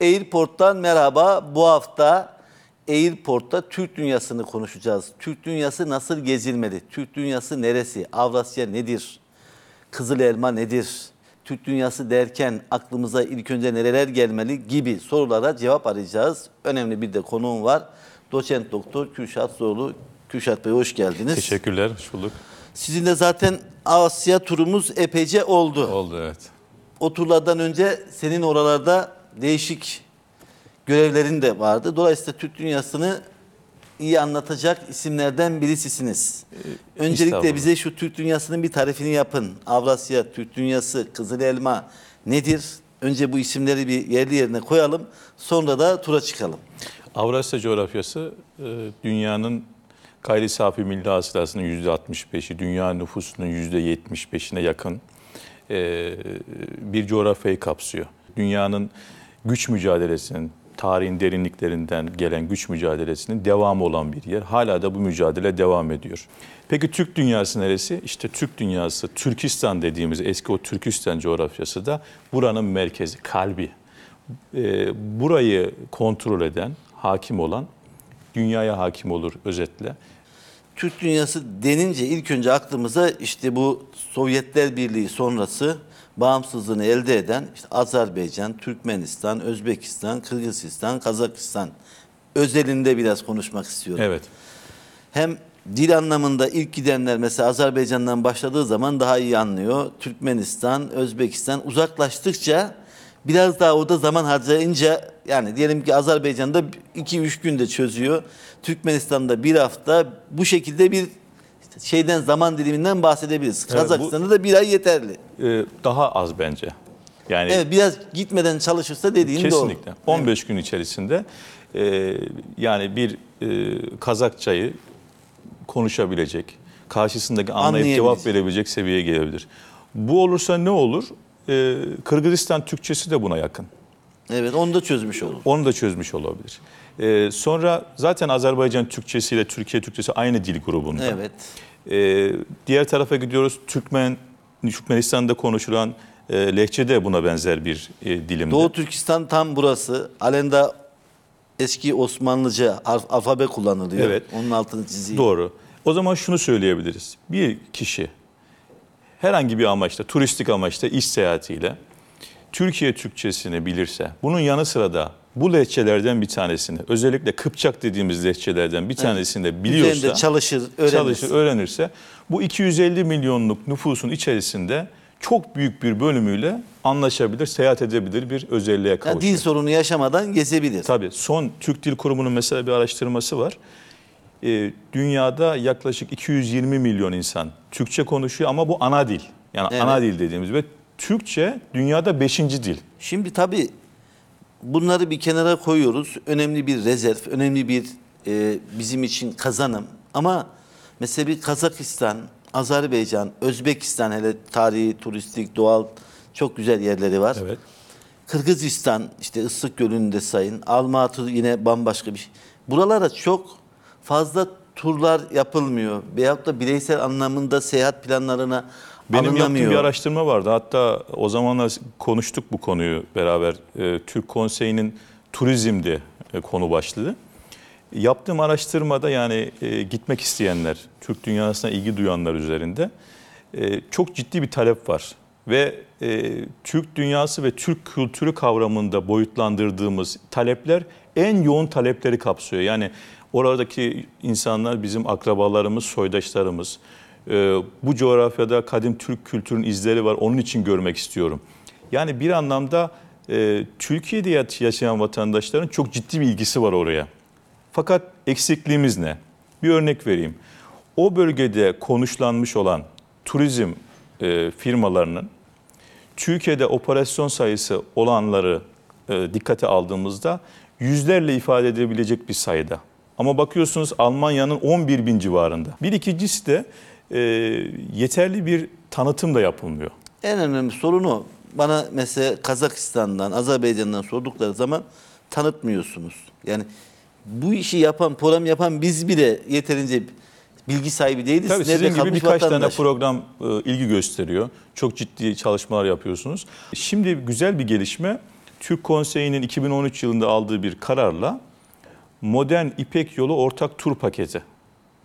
Airport'tan merhaba. Bu hafta Airport'ta Türk dünyasını konuşacağız. Türk dünyası nasıl gezilmeli? Türk dünyası neresi? Avrasya nedir? Kızıl elma nedir? Türk dünyası derken aklımıza ilk önce nereler gelmeli gibi sorulara cevap arayacağız. Önemli bir de konuğum var. Doçent Doktor Kürşat Zorlu. Kürşat Bey hoş geldiniz. Teşekkürler, hoş bulduk. Sizin de zaten Asya turumuz epeyce oldu. Oldu evet. O turlardan önce senin oralarda değişik görevlerin de vardı. Dolayısıyla Türk dünyasını iyi anlatacak isimlerden birisisiniz. Ee, Öncelikle bize şu Türk dünyasının bir tarifini yapın. Avrasya, Türk dünyası, Kızıl Elma nedir? Önce bu isimleri bir yerli yerine koyalım. Sonra da tura çıkalım. Avrasya coğrafyası e, dünyanın gayri safi milli hasılasının %65'i, dünya nüfusunun %75'ine yakın e, bir coğrafyayı kapsıyor. Dünyanın güç mücadelesinin, tarihin derinliklerinden gelen güç mücadelesinin devamı olan bir yer. Hala da bu mücadele devam ediyor. Peki Türk dünyası neresi? İşte Türk dünyası, Türkistan dediğimiz eski o Türkistan coğrafyası da buranın merkezi, kalbi. Ee, burayı kontrol eden, hakim olan, dünyaya hakim olur özetle. Türk dünyası denince ilk önce aklımıza işte bu Sovyetler Birliği sonrası bağımsızlığını elde eden işte Azerbaycan, Türkmenistan, Özbekistan, Kırgızistan, Kazakistan özelinde biraz konuşmak istiyorum. Evet. Hem dil anlamında ilk gidenler mesela Azerbaycan'dan başladığı zaman daha iyi anlıyor. Türkmenistan, Özbekistan uzaklaştıkça biraz daha orada zaman harcayınca yani diyelim ki Azerbaycan'da 2-3 günde çözüyor. Türkmenistan'da bir hafta bu şekilde bir şeyden zaman diliminden bahsedebiliriz. Evet, Kazakistan'da bu, da bir ay yeterli. E, daha az bence. Yani Evet biraz gitmeden çalışırsa dediğin kesinlikle. doğru. Kesinlikle. 15 evet. gün içerisinde e, yani bir e, Kazakçayı konuşabilecek, karşısındaki anlayıp cevap verebilecek seviyeye gelebilir. Bu olursa ne olur? Ee, Kırgızistan Türkçesi de buna yakın. Evet onu da çözmüş olur. Onu da çözmüş olabilir. Ee, sonra zaten Azerbaycan Türkçesi ile Türkiye Türkçesi aynı dil grubunda. Evet. Ee, diğer tarafa gidiyoruz. Türkmen, Türkmenistan'da konuşulan e, lehçe de buna benzer bir e, dilimde. Doğu Türkistan tam burası. Alenda eski Osmanlıca alfabe kullanılıyor. Evet. Onun altını çizeyim. Doğru. O zaman şunu söyleyebiliriz. Bir kişi herhangi bir amaçla, turistik amaçla, iş seyahatiyle Türkiye Türkçesini bilirse, bunun yanı sıra da bu lehçelerden bir tanesini, özellikle Kıpçak dediğimiz lehçelerden bir tanesini de biliyorsa, Üzerinde çalışır, öğrenirse. çalışır, öğrenirse bu 250 milyonluk nüfusun içerisinde çok büyük bir bölümüyle anlaşabilir, seyahat edebilir bir özelliğe kavuşur. Yani dil sorunu yaşamadan gezebilir. Tabii son Türk Dil Kurumu'nun mesela bir araştırması var. Ee, dünyada yaklaşık 220 milyon insan Türkçe konuşuyor ama bu ana dil. Yani Evet. ana dil dediğimiz ve Türkçe dünyada beşinci dil. Şimdi tabii bunları bir kenara koyuyoruz. Önemli bir rezerv, önemli bir e, bizim için kazanım. Ama mesela bir Kazakistan, Azerbaycan, Özbekistan hele tarihi, turistik, doğal çok güzel yerleri var. Evet. Kırgızistan işte Islık Gölü'nde sayın. Almatı yine bambaşka bir şey. Buralara çok fazla turlar yapılmıyor veyahut da bireysel anlamında seyahat planlarına benim yaptığım bir araştırma vardı. Hatta o zamanlar konuştuk bu konuyu beraber. Ee, Türk Konseyi'nin turizmdi e, konu başlığı. Yaptığım araştırmada yani e, gitmek isteyenler, Türk dünyasına ilgi duyanlar üzerinde e, çok ciddi bir talep var. Ve e, Türk dünyası ve Türk kültürü kavramında boyutlandırdığımız talepler en yoğun talepleri kapsıyor. Yani Oradaki insanlar bizim akrabalarımız, soydaşlarımız. Ee, bu coğrafyada kadim Türk kültürün izleri var. Onun için görmek istiyorum. Yani bir anlamda e, Türkiye'de yaşayan vatandaşların çok ciddi bir ilgisi var oraya. Fakat eksikliğimiz ne? Bir örnek vereyim. O bölgede konuşlanmış olan turizm e, firmalarının Türkiye'de operasyon sayısı olanları e, dikkate aldığımızda yüzlerle ifade edebilecek bir sayıda. Ama bakıyorsunuz Almanya'nın 11 bin civarında. Bir ikincisi de e, yeterli bir tanıtım da yapılmıyor. En önemli sorunu bana mesela Kazakistan'dan, Azerbaycan'dan sordukları zaman tanıtmıyorsunuz. Yani bu işi yapan, program yapan biz bile yeterince bilgi sahibi değiliz. Tabii Nerede sizin gibi birkaç vatandaş. tane program e, ilgi gösteriyor. Çok ciddi çalışmalar yapıyorsunuz. Şimdi güzel bir gelişme Türk Konseyi'nin 2013 yılında aldığı bir kararla modern İpek yolu ortak tur paketi.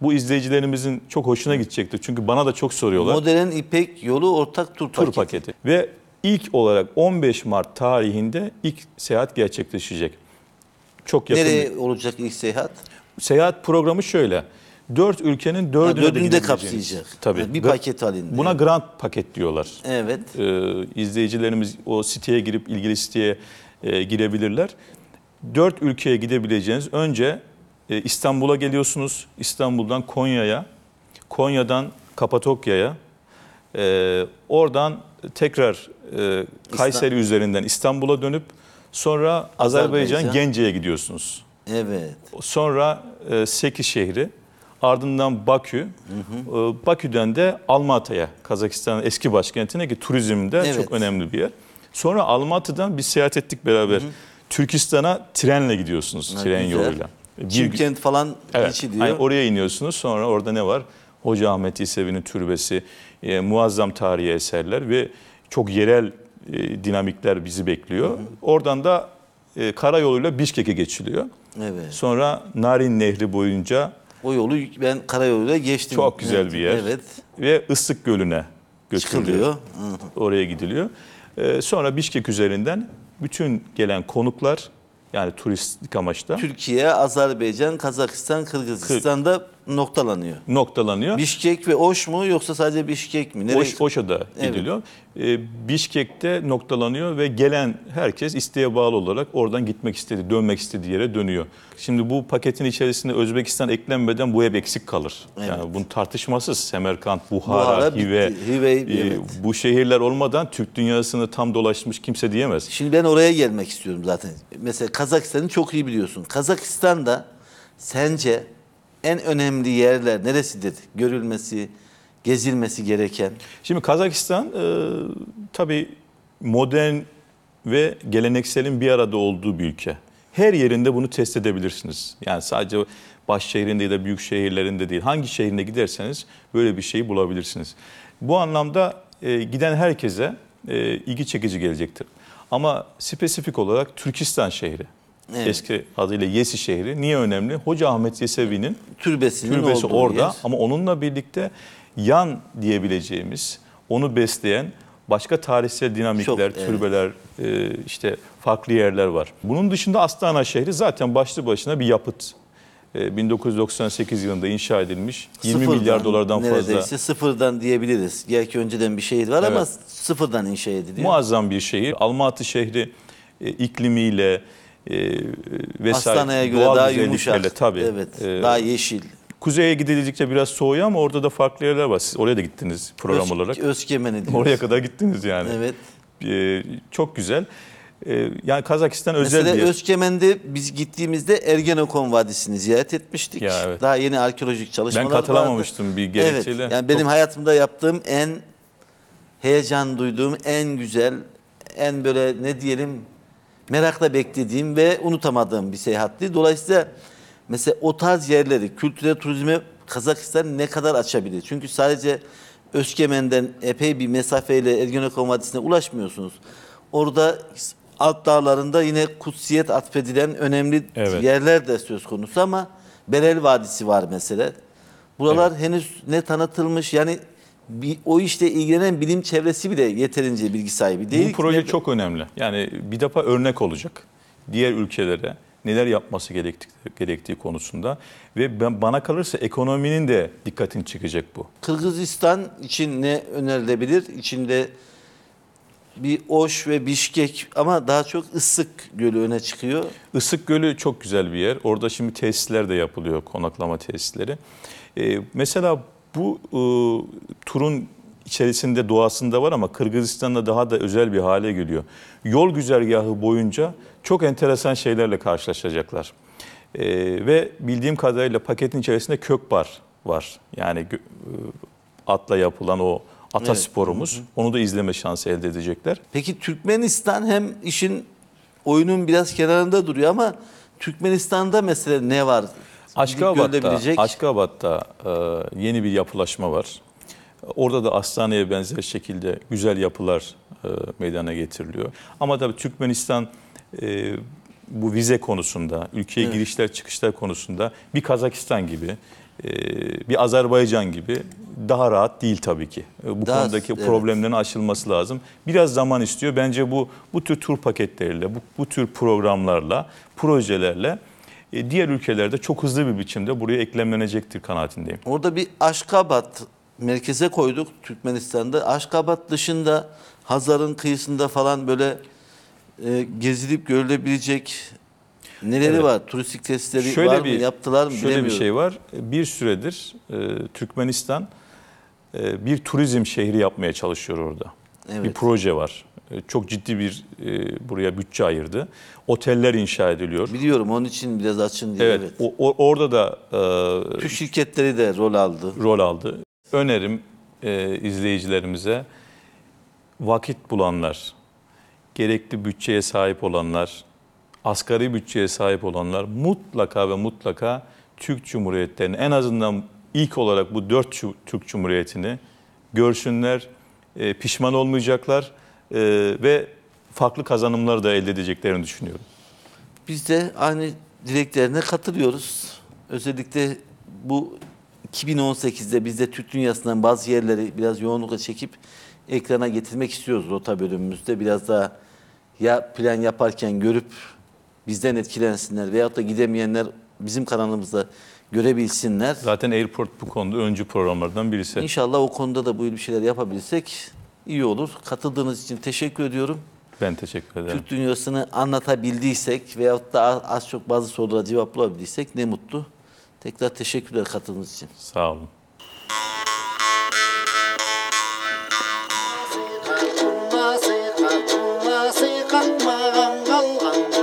Bu izleyicilerimizin çok hoşuna gidecektir. Çünkü bana da çok soruyorlar. Modern İpek yolu ortak tur, tur paketi. paketi. Ve ilk olarak 15 Mart tarihinde ilk seyahat gerçekleşecek. Çok yakın. Nereye olacak ilk seyahat? Seyahat programı şöyle. Dört ülkenin dördünü, ha, de kapsayacak. Tabii. Yani bir paket halinde. Buna grant paket diyorlar. Evet. Ee, izleyicilerimiz o siteye girip ilgili siteye e, girebilirler dört ülkeye gidebileceğiniz önce e, İstanbul'a geliyorsunuz. İstanbul'dan Konya'ya, Konya'dan Kapadokya'ya, e, oradan tekrar e, Kayseri İsta- üzerinden İstanbul'a dönüp sonra Azerbaycan, Azerbaycan. Gence'ye gidiyorsunuz. Evet. Sonra e, Seki şehri, ardından Bakü, hı hı. E, Bakü'den de Almatı'ya, Kazakistan'ın eski başkentine ki turizmde evet. çok önemli bir yer. Sonra Almatı'dan bir seyahat ettik beraber. Hı hı. Türkistan'a trenle gidiyorsunuz, ha, tren güzel. yoluyla. Bir, Çimkent falan evet, geçiliyor. Yani oraya iniyorsunuz sonra orada ne var? Hoca Ahmet İsevi'nin türbesi, e, muazzam tarihi eserler ve çok yerel e, dinamikler bizi bekliyor. Hı hı. Oradan da e, karayoluyla Bişkek'e geçiliyor. Evet. Sonra Narin Nehri boyunca o yolu ben karayoluyla geçtim. Çok güzel bir yer. Evet. Ve Islık Gölü'ne götürülüyor. Oraya gidiliyor. Ee, sonra Bişkek üzerinden bütün gelen konuklar yani turistik amaçta Türkiye, Azerbaycan, Kazakistan, Kırgızistan'da noktalanıyor. Noktalanıyor. Bişkek ve Oş mu yoksa sadece Bişkek mi? Nereye? Oş, Oş'a da gidiliyor. Evet. Ee, Bişkek'te noktalanıyor ve gelen herkes isteğe bağlı olarak oradan gitmek istedi, dönmek istediği yere dönüyor. Şimdi bu paketin içerisinde Özbekistan eklenmeden bu hep eksik kalır. Evet. Yani bunun tartışmasız Semerkant, Buhara, Buhara Hive, Hive e, bu şehirler olmadan Türk dünyasını tam dolaşmış kimse diyemez. Şimdi ben oraya gelmek istiyorum zaten. Mesela Kazakistan'ı çok iyi biliyorsun. Kazakistan'da sence en önemli yerler neresidir? Görülmesi, gezilmesi gereken. Şimdi Kazakistan e, tabii modern ve gelenekselin bir arada olduğu bir ülke. Her yerinde bunu test edebilirsiniz. Yani sadece baş şehrinde ya da büyük şehirlerinde değil. Hangi şehrine giderseniz böyle bir şeyi bulabilirsiniz. Bu anlamda e, giden herkese e, ilgi çekici gelecektir. Ama spesifik olarak Türkistan şehri. Evet. Eski adıyla Yesi şehri. Niye önemli? Hoca Ahmet Yesevi'nin türbesinin türbesi orada yer. ama onunla birlikte yan diyebileceğimiz onu besleyen başka tarihsel dinamikler, Çok, türbeler, evet. e, işte farklı yerler var. Bunun dışında Astana şehri zaten başlı başına bir yapıt. E, 1998 yılında inşa edilmiş. Sıfırdan, 20 milyar dolardan neredeyse fazla. Neredeyse sıfırdan diyebiliriz. Belki önceden bir şehir var evet. ama sıfırdan inşa ediliyor. Muazzam bir şehir. Almatı şehri e, iklimiyle, e, vesaire. Astana'ya göre Doğal daha yumuşak. Tabii. Evet, e, daha yeşil. Kuzeye gidildikçe biraz soğuyor ama orada da farklı yerler var. Siz oraya da gittiniz program Öz, olarak. Özkemen'e diyoruz. Oraya kadar gittiniz yani. Evet. E, çok güzel. E, yani Kazakistan özel Mesela yer. Özkemen'de biz gittiğimizde Ergenekon Vadisi'ni ziyaret etmiştik. Ya, evet. Daha yeni arkeolojik çalışmalar vardı. Ben katılamamıştım vardı. bir gerekçeyle. Evet, yani benim Çok... hayatımda yaptığım en heyecan duyduğum, en güzel, en böyle ne diyelim merakla beklediğim ve unutamadığım bir seyahatti. Dolayısıyla mesela o tarz yerleri kültüre, turizme Kazakistan ne kadar açabilir? Çünkü sadece Özkemen'den epey bir mesafeyle Ergenekon Vadisi'ne ulaşmıyorsunuz. Orada alt Dağları'nda yine kutsiyet atfedilen önemli evet. yerler de söz konusu ama Berel Vadisi var mesela. Buralar evet. henüz ne tanıtılmış yani bir, o işte ilgilenen bilim çevresi bile yeterince bilgi sahibi değil. Bu proje ne? çok önemli. Yani bir defa örnek olacak. Diğer ülkelere neler yapması gerektiği, gerektiği konusunda ve ben, bana kalırsa ekonominin de dikkatini çekecek bu. Kırgızistan için ne önerilebilir? İçinde bir Oş ve Bişkek ama daha çok Issık Gölü öne çıkıyor. Issık Gölü çok güzel bir yer. Orada şimdi tesisler de yapılıyor, konaklama tesisleri. Ee, mesela bu e, turun içerisinde doğasında var ama Kırgızistan'da daha da özel bir hale geliyor. Yol güzergahı boyunca çok enteresan şeylerle karşılaşacaklar. E, ve bildiğim kadarıyla paketin içerisinde kökbar var. Yani e, atla yapılan o atasporumuz. Evet. Onu da izleme şansı elde edecekler. Peki Türkmenistan hem işin oyunun biraz kenarında duruyor ama Türkmenistan'da mesela ne var? Aşkabat'ta, Aşkabat'ta e, yeni bir yapılaşma var. Orada da hastaneye benzer şekilde güzel yapılar e, meydana getiriliyor. Ama tabii Türkmenistan e, bu vize konusunda, ülkeye evet. girişler çıkışlar konusunda bir Kazakistan gibi, e, bir Azerbaycan gibi daha rahat değil tabii ki. E, bu daha, konudaki evet. problemlerin aşılması lazım. Biraz zaman istiyor. Bence bu bu tür tur paketleriyle, bu, bu tür programlarla, projelerle e, diğer ülkelerde çok hızlı bir biçimde buraya eklemlenecektir kanaatindeyim. Orada bir Aşkabat merkeze koyduk Türkmenistan'da. Aşkabat dışında Hazar'ın kıyısında falan böyle e, gezilip görülebilecek neleri evet. var? Turistik testleri şöyle var bir, mı? Yaptılar mı? Şöyle bir şey var. E, bir süredir e, Türkmenistan e, bir turizm şehri yapmaya çalışıyor orada. Evet. Bir proje var. E, çok ciddi bir e, buraya bütçe ayırdı. Oteller inşa ediliyor. Biliyorum onun için biraz açın diye. Evet, evet. O, o, orada da... E, Tüp şirketleri de rol aldı. Rol aldı. Önerim e, izleyicilerimize vakit bulanlar, gerekli bütçeye sahip olanlar, asgari bütçeye sahip olanlar mutlaka ve mutlaka Türk Cumhuriyetlerini en azından ilk olarak bu dört Türk Cumhuriyeti'ni görsünler, e, pişman olmayacaklar e, ve farklı kazanımları da elde edeceklerini düşünüyorum. Biz de aynı dileklerine katılıyoruz. Özellikle bu 2018'de bizde Türk dünyasından bazı yerleri biraz yoğunlukla çekip ekrana getirmek istiyoruz rota bölümümüzde. Biraz daha ya plan yaparken görüp bizden etkilensinler veyahut da gidemeyenler bizim kanalımızda görebilsinler. Zaten Airport bu konuda öncü programlardan birisi. İnşallah o konuda da bu bir şeyler yapabilirsek iyi olur. Katıldığınız için teşekkür ediyorum. Ben teşekkür ederim. Türk dünyasını anlatabildiysek veyahut da az çok bazı sorulara cevaplayabildiysek ne mutlu. Tekrar teşekkürler katıldığınız için. Sağ olun. Kalmagan kalgan